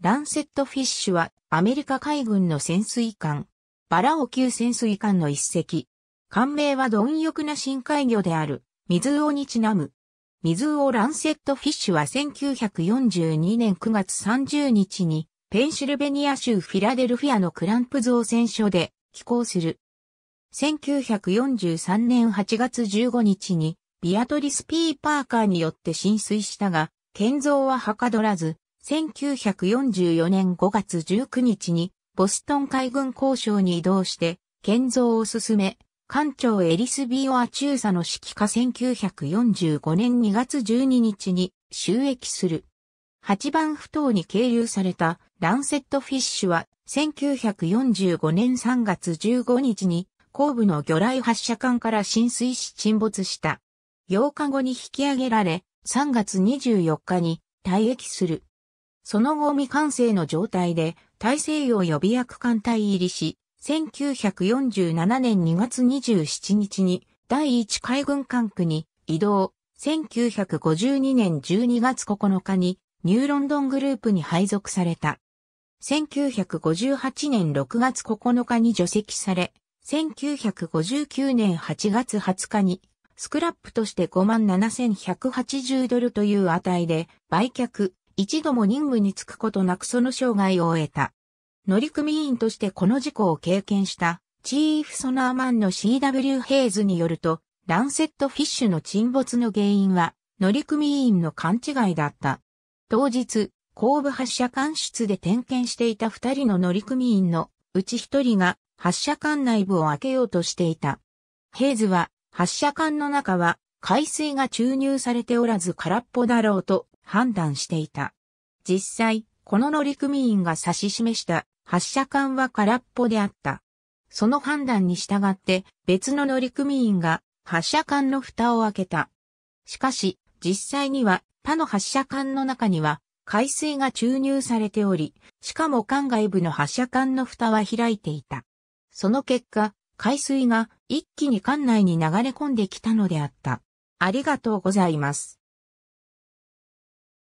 ランセットフィッシュはアメリカ海軍の潜水艦。バラオ級潜水艦の一隻。艦名は貪欲な深海魚である、水尾にちなむ。水尾ランセットフィッシュは1942年9月30日に、ペンシルベニア州フィラデルフィアのクランプ造船所で寄港する。1943年8月15日に、ビアトリス・ピー・パーカーによって浸水したが、建造ははかどらず、1944年5月19日にボストン海軍交渉に移動して、建造を進め、艦長エリス・ビオア中佐の指揮下1945年2月12日に収益する。8番不頭に経由されたランセットフィッシュは1945年3月15日に後部の魚雷発射艦から浸水し沈没した。8日後に引き上げられ3月24日に退役する。その後未完成の状態で大西洋予備役艦隊入りし、1947年2月27日に第1海軍管区に移動、1952年12月9日にニューロンドングループに配属された。1958年6月9日に除籍され、1959年8月20日にスクラップとして57,180ドルという値で売却、一度も任務に就くことなくその生涯を終えた。乗組員としてこの事故を経験したチーフソナーマンの CW ヘイズによると、ランセットフィッシュの沈没の原因は乗組員の勘違いだった。当日、後部発射管室で点検していた二人の乗組員のうち一人が発射管内部を開けようとしていた。ヘイズは発射管の中は海水が注入されておらず空っぽだろうと判断していた。実際、この乗組員が指し示した発射管は空っぽであった。その判断に従って別の乗組員が発射管の蓋を開けた。しかし、実際には他の発射管の中には海水が注入されており、しかも管外部の発射管の蓋は開いていた。その結果、海水が一気に管内に流れ込んできたのであった。ありがとうございます。